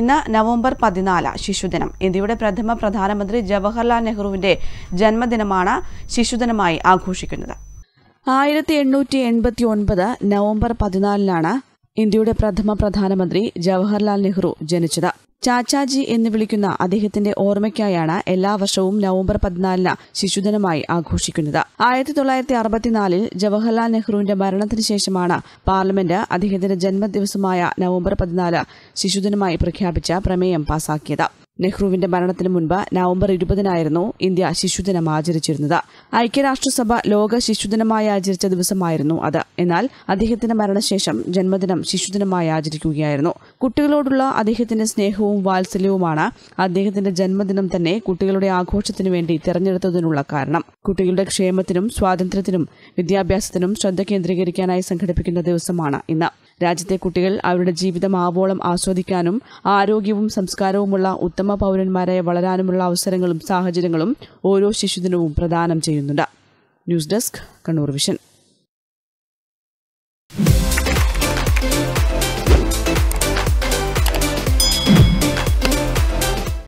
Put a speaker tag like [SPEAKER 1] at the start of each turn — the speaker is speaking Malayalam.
[SPEAKER 1] ഇന്ന് നവംബർ പതിനാല് ശിശുദിനം ഇന്ത്യയുടെ പ്രഥമ പ്രധാനമന്ത്രി ജവഹർലാൽ നെഹ്റുവിന്റെ ജന്മദിനമാണ് ശിശുദിനമായി ആഘോഷിക്കുന്നത് ആയിരത്തി എണ്ണൂറ്റി എൺപത്തി ഒൻപത് നവംബർ പതിനാലിനാണ് ഇന്ത്യയുടെ പ്രഥമ പ്രധാനമന്ത്രി ജവഹർലാൽ നെഹ്റു ജനിച്ചത് ചാച്ചാജി എന്ന് വിളിക്കുന്ന അദ്ദേഹത്തിന്റെ ഓർമ്മയ്ക്കായാണ് എല്ലാ വർഷവും നവംബർ പതിനാലിന് ശിശുദിനമായി ആഘോഷിക്കുന്നത് ആയിരത്തി തൊള്ളായിരത്തി അറുപത്തിനാലിൽ ജവഹർലാൽ നെഹ്റുവിന്റെ മരണത്തിന് ശേഷമാണ് പാർലമെന്റ് അദ്ദേഹത്തിന്റെ ജന്മദിവസമായ നവംബർ പതിനാല് ശിശുദിനമായി പ്രഖ്യാപിച്ച പ്രമേയം പാസാക്കിയത് നെഹ്റുവിന്റെ മരണത്തിന് മുൻപ് നവംബർ ഇരുപതിനായിരുന്നു ഇന്ത്യ ശിശുദിനം ആചരിച്ചിരുന്നത് ഐക്യരാഷ്ട്രസഭ ലോക ശിശുദിനമായി ആചരിച്ച ദിവസമായിരുന്നു അത് എന്നാൽ അദ്ദേഹത്തിന്റെ മരണശേഷം ജന്മദിനം ശിശുദിനമായി ആചരിക്കുകയായിരുന്നു കുട്ടികളോടുള്ള അദ്ദേഹത്തിന്റെ സ്നേഹവും വാത്സല്യവുമാണ് അദ്ദേഹത്തിന്റെ ജന്മദിനം തന്നെ കുട്ടികളുടെ ആഘോഷത്തിനു വേണ്ടി തെരഞ്ഞെടുത്തതിനുള്ള കാരണം കുട്ടികളുടെ ക്ഷേമത്തിനും സ്വാതന്ത്ര്യത്തിനും വിദ്യാഭ്യാസത്തിനും ശ്രദ്ധ കേന്ദ്രീകരിക്കാനായി സംഘടിപ്പിക്കുന്ന ദിവസമാണ് ഇന്ന് രാജ്യത്തെ കുട്ടികൾ അവരുടെ ജീവിതം ആവോളം ആസ്വദിക്കാനും ആരോഗ്യവും സംസ്കാരവുമുള്ള ഉത്തമ പൗരന്മാരായി വളരാനുമുള്ള അവസരങ്ങളും സാഹചര്യങ്ങളും ഓരോ ശിശുദിനവും പ്രദാനം ചെയ്യുന്നുണ്ട് ന്യൂസ് ഡെസ്ക് കണ്ണൂർ വിഷൻ